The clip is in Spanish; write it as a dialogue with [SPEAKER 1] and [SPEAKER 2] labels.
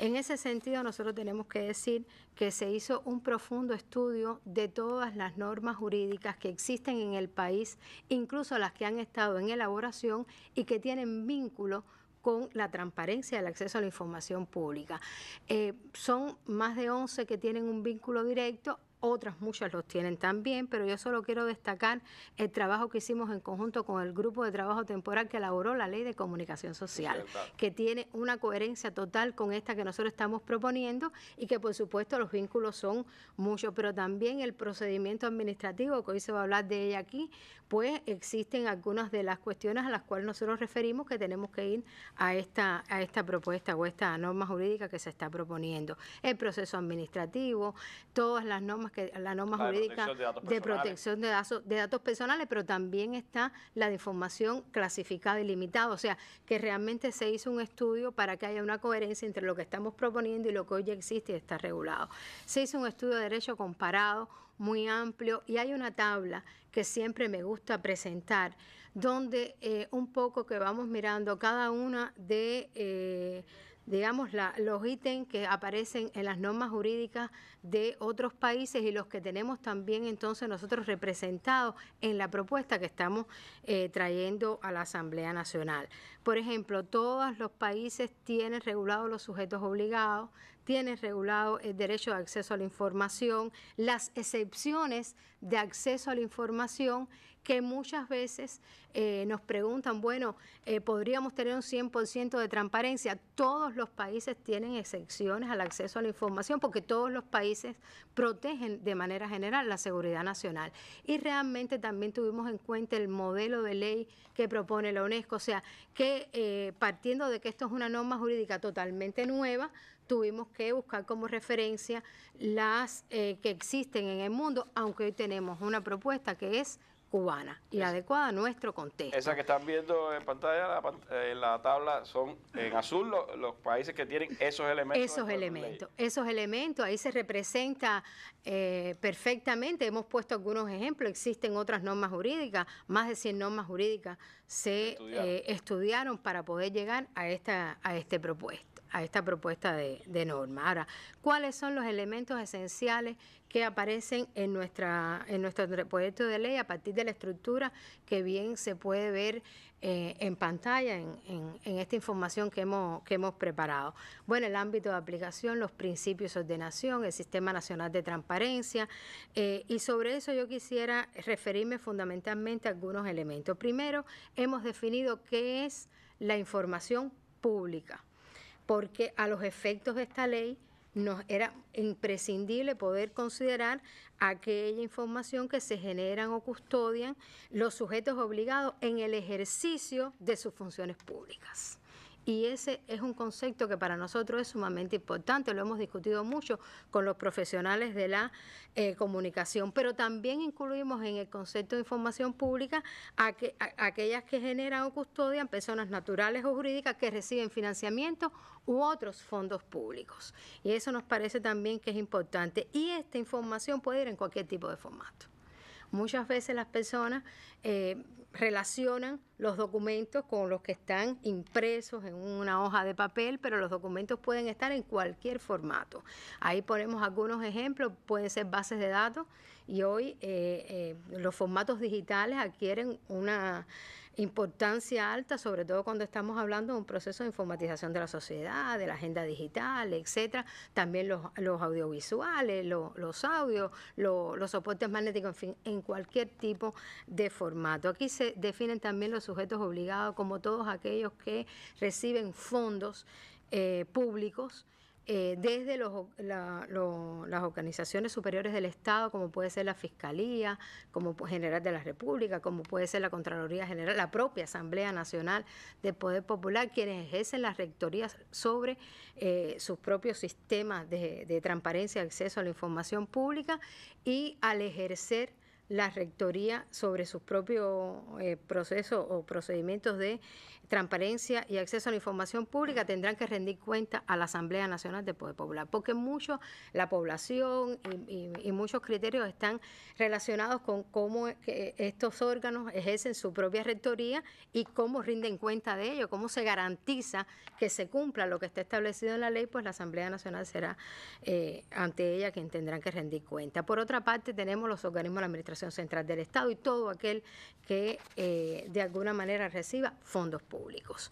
[SPEAKER 1] En ese sentido, nosotros tenemos que decir que se hizo un profundo estudio de todas las normas jurídicas que existen en el país, incluso las que han estado en elaboración y que tienen vínculo con la transparencia y el acceso a la información pública. Eh, son más de 11 que tienen un vínculo directo, otras muchas los tienen también, pero yo solo quiero destacar el trabajo que hicimos en conjunto con el grupo de trabajo temporal que elaboró la ley de comunicación social, que tiene una coherencia total con esta que nosotros estamos proponiendo y que por supuesto los vínculos son muchos, pero también el procedimiento administrativo, que hoy se va a hablar de ella aquí, pues existen algunas de las cuestiones a las cuales nosotros referimos que tenemos que ir a esta, a esta propuesta o esta norma jurídica que se está proponiendo. El proceso administrativo, todas las normas que la norma jurídica de protección, de, datos, personales, pero también está la de información clasificada y limitada, o sea, que realmente se hizo un estudio para que haya una coherencia entre lo que estamos proponiendo y lo que hoy existe y está regulado. Se hizo un estudio de derecho comparado muy amplio y hay una tabla que siempre me gusta presentar, donde eh, un poco que vamos mirando cada una de... Eh, digamos, los ítems que aparecen en las normas jurídicas de otros países y los que tenemos también entonces nosotros representados en la propuesta que estamos eh, trayendo a la Asamblea Nacional. Por ejemplo, todos los países tienen regulados los sujetos obligados, tienen regulado el derecho de acceso a la información, las excepciones de acceso a la información que muchas veces eh, nos preguntan, bueno, eh, podríamos tener un 100% de transparencia. Todos los países tienen excepciones al acceso a la información porque todos los países protegen de manera general la seguridad nacional. Y realmente también tuvimos en cuenta el modelo de ley que propone la UNESCO, o sea, que eh, partiendo de que esto es una norma jurídica totalmente nueva, tuvimos que buscar como referencia las eh, que existen en el mundo, aunque hoy tenemos una propuesta que es cubana y adecuada a nuestro contexto. Esas que están viendo en pantalla, en eh, la tabla, son en azul los países que tienen esos elementos. Esos elementos, esos elementos, ahí se representa eh, perfectamente, hemos puesto algunos ejemplos, existen otras normas jurídicas, más de 100 normas jurídicas se eh, estudiaron, para poder llegar a, esta, a este propuesta a esta propuesta de, norma. Ahora, ¿cuáles son los elementos esenciales que aparecen en, nuestra, en nuestro proyecto de ley a partir de la estructura que bien se puede ver eh, en pantalla en, esta información que hemos, que hemos preparado? Bueno, el ámbito de aplicación, los principios de ordenación, el Sistema Nacional de Transparencia, eh, y sobre eso yo quisiera referirme fundamentalmente a algunos elementos. Primero, hemos definido qué es la información pública porque a los efectos de esta ley nos era imprescindible poder considerar aquella información que se generan o custodian los sujetos obligados en el ejercicio de sus funciones públicas y ese es un concepto que para nosotros es sumamente importante, lo hemos discutido mucho con los profesionales de la eh, comunicación, pero también incluimos en el concepto de información pública aquellas que generan o custodian personas naturales o jurídicas que reciben financiamiento u otros fondos públicos. Y eso nos parece también que es importante. Y esta información puede ir en cualquier tipo de formato. Muchas veces las personas eh, relacionan los documentos con los que están impresos en una hoja de papel, pero los documentos pueden estar en cualquier formato. Ahí ponemos algunos ejemplos, pueden ser bases de datos y hoy eh, eh, los formatos digitales adquieren una importancia alta, sobre todo cuando estamos hablando de un proceso de informatización de la sociedad, de la agenda digital, etcétera, también los, audiovisuales, los, audios, los, soportes magnéticos, en fin, en cualquier tipo de formato. Aquí se definen también los sujetos obligados como todos aquellos que reciben fondos eh, públicos eh, desde las organizaciones superiores del Estado, como puede ser la Fiscalía, como General de la República, como puede ser la Contraloría General, la propia Asamblea Nacional de Poder Popular, quienes ejercen las rectorías sobre eh, sus propios sistemas de, de y acceso a la información pública y al ejercer la rectoría sobre sus propios eh, procesos o procedimientos de transparencia y acceso a la información pública tendrán que rendir cuenta a la Asamblea Nacional de Poder Popular, porque mucho la población y, muchos criterios están relacionados con cómo estos órganos ejercen su propia rectoría y cómo rinden cuenta de ello, cómo se garantiza que se cumpla lo que está establecido en la ley, pues la Asamblea Nacional será eh, ante ella quien tendrán que rendir cuenta. Por otra parte, tenemos los organismos de la administración Central del Estado y todo aquel que eh, de alguna manera reciba fondos públicos.